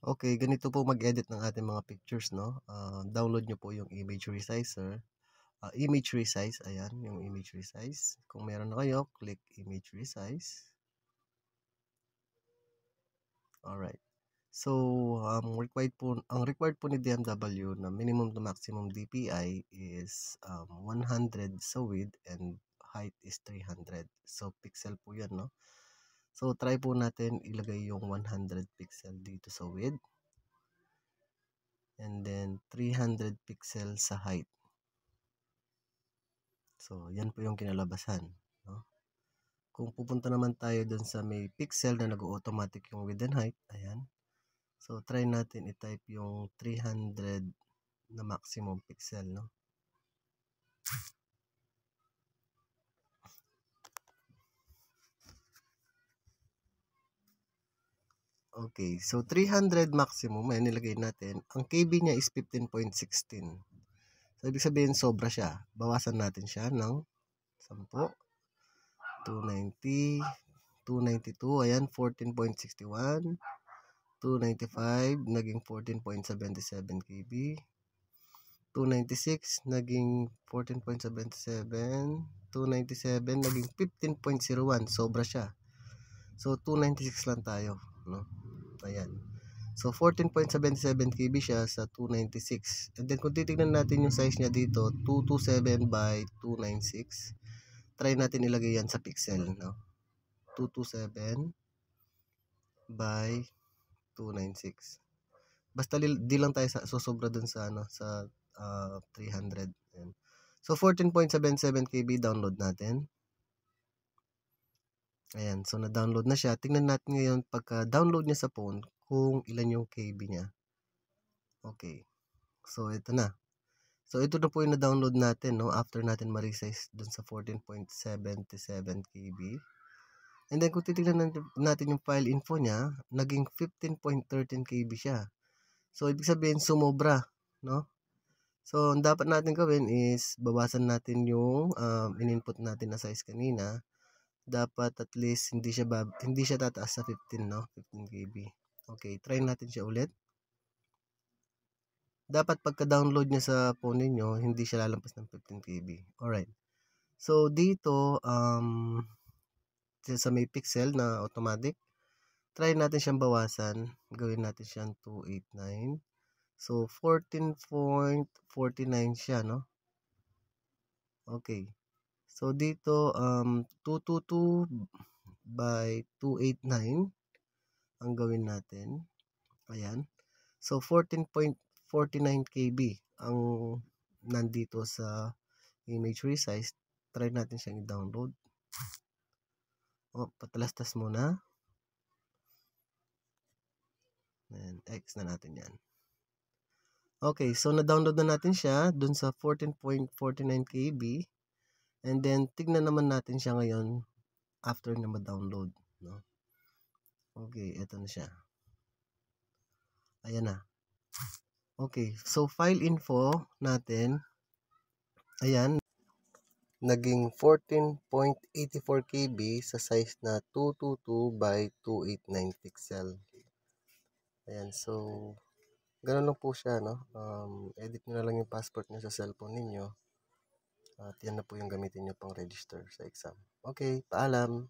Okay, ganito po mag-edit ng ating mga pictures, no? Uh, download nyo po yung image resizer. Uh, image resize, ayan, yung image resize. Kung meron na kayo, click image resize. Alright. So, um, required po, ang required po ni DMW na minimum to maximum DPI is um, 100 sa width and height is 300. So, pixel po yan, no? So, try po natin ilagay yung 100 pixel dito sa width. And then, 300 pixel sa height. So, yan po yung kinalabasan. No? Kung pupunta naman tayo dun sa may pixel na nag-automatic yung width and height, ayan. So, try natin i-type yung 300 na maximum pixel, no? Okay, so 300 maximum, ay nilagay natin. Ang KB niya is 15.16. So, ibig sabihin, sobra siya. Bawasan natin siya ng 10, 290, 292, ayan, 14.61, 295, naging 14.77 KB, 296, naging 14.77, 297, naging 15.01, sobra siya. So, 296 lang tayo, no? Ayan. So, 14.77 kb siya sa 296. And then, kung titignan natin yung size niya dito, 227 by 296. Try natin ilagay yan sa pixel. No? 227 by 296. Basta di lang tayo sa, susobra dun sa, ano, sa uh, ah, 300. Ayan. So, 14.77 kb download natin. Ayan, so na-download na siya. Tingnan natin ngayon pagka-download niya sa phone kung ilan yung KB niya. Okay. So, ito na. So, ito na po yung na-download natin, no? After natin ma-resize dun sa 14.77 KB. And then, kung titignan natin yung file info niya, naging 15.13 KB siya. So, ibig sabihin, sumobra, no? So, ang dapat natin gawin is, bawasan natin yung um, in-input natin na size kanina dapat at least hindi siya bab hindi siya tataas sa 15 no 15 KB okay try natin siya ulit dapat pagka-download niya sa phone niyo hindi siya lalampas ng 15 KB right so dito um sa may pixel na automatic try natin siyang bawasan gawin natin siyang 289 so 14.49 siya no okay So, dito, um, 222 by 289 ang gawin natin. Ayan. So, 14.49 KB ang nandito sa image resize. Try natin siyang i-download. O, oh, patalastas muna. Then, X na natin yan. Okay, so na-download na natin siya dun sa 14.49 KB. And then, tignan naman natin siya ngayon after na ma-download. No? Okay, eto na siya. Ayan na. Okay, so file info natin. Ayan. Naging 14.84 KB sa size na 222 by 289 pixel. Ayan, so ganun lang po siya, no? Um, edit nyo na lang yung passport niyo sa cellphone ninyo. At yan na po yung gamitin nyo pang register sa exam. Okay, paalam!